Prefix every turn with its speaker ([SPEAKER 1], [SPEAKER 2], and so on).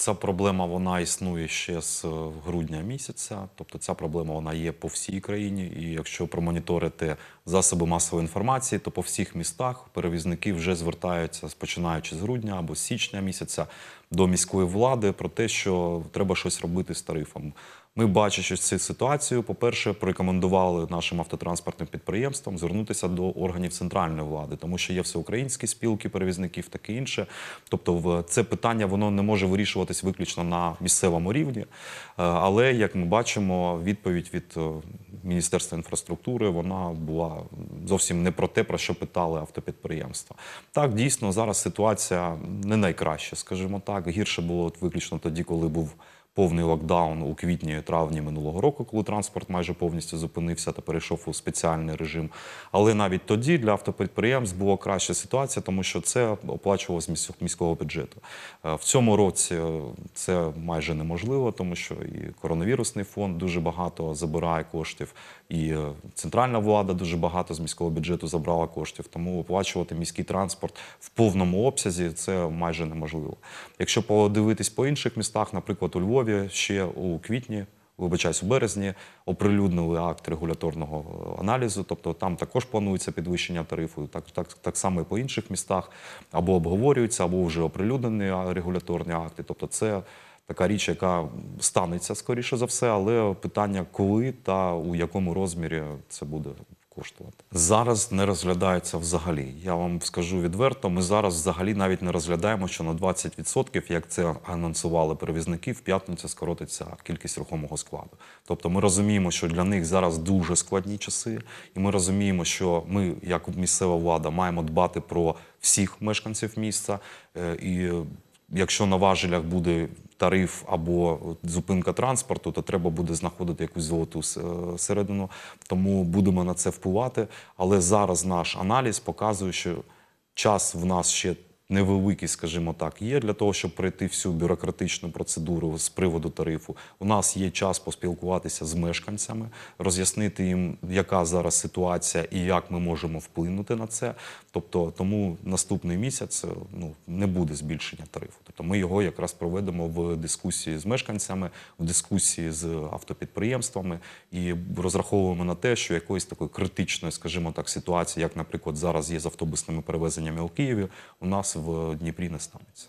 [SPEAKER 1] Ця проблема вона існує ще з е, грудня місяця, тобто ця проблема вона є по всій країні. І якщо промоніторити засоби масової інформації, то по всіх містах перевізники вже звертаються, починаючи з грудня або з січня місяця, до міської влади про те, що треба щось робити з тарифом. Ми, бачачи цю ситуацію, по-перше, порекомендували нашим автотранспортним підприємствам звернутися до органів центральної влади, тому що є всеукраїнські спілки перевізників, таке інше. Тобто, це питання воно не може вирішуватись виключно на місцевому рівні. Е, але як ми бачимо, відповідь від е, міністерства інфраструктури вона була зовсім не про те, про що питали автопідприємства. Так, дійсно зараз ситуація не найкраща, скажімо так. Гірше було виключно тоді, коли був повний локдаун у квітні-травні минулого року, коли транспорт майже повністю зупинився та перейшов у спеціальний режим. Але навіть тоді для автопідприємств була краща ситуація, тому що це оплачувалося з міського бюджету. Е, в цьому році е, це майже неможливо, тому що і коронавірусний фонд дуже багато забирає коштів, і е, центральна влада дуже багато з міського бюджету забрала коштів. Тому оплачувати міський транспорт в повному обсязі це майже неможливо. Якщо подивитись по інших містах, наприклад, у Львові. Львові ще у квітні, вибачаюсь, у березні оприлюднили акт регуляторного е, аналізу. Тобто там також планується підвищення тарифу, так так, так само і по інших містах, або обговорюються, або вже оприлюднені регуляторні акти. Тобто, це така річ, яка станеться скоріше за все, але питання коли та у якому розмірі це буде коштувати. Зараз не розглядається взагалі. Я вам скажу відверто, ми зараз взагалі навіть не розглядаємо, що на 20%, як це анонсували перевізники, в п'ятницю скоротиться кількість рухомого складу. Тобто ми розуміємо, що для них зараз дуже складні часи, і ми розуміємо, що ми, як місцева влада, маємо дбати про всіх мешканців міста е, і якщо на важелях буде тариф або зупинка транспорту, то треба буде знаходити якусь золоту е, середину. Тому будемо на це впливати. Але зараз наш аналіз показує, що час в нас ще. Невеликі, скажімо так, є для того, щоб пройти всю бюрократичну процедуру з приводу тарифу. У нас є час поспілкуватися з мешканцями, роз'яснити їм, яка зараз ситуація і як ми можемо вплинути на це. Тобто, тому наступний місяць е, ну не буде збільшення тарифу. Тобто ми його якраз проведемо в дискусії з мешканцями, в дискусії з автопідприємствами і розраховуємо на те, що якоїсь такої критичної, скажімо так, ситуації, як, наприклад, зараз є з автобусними перевезеннями у Києві, у нас в Дніпрі не станеться.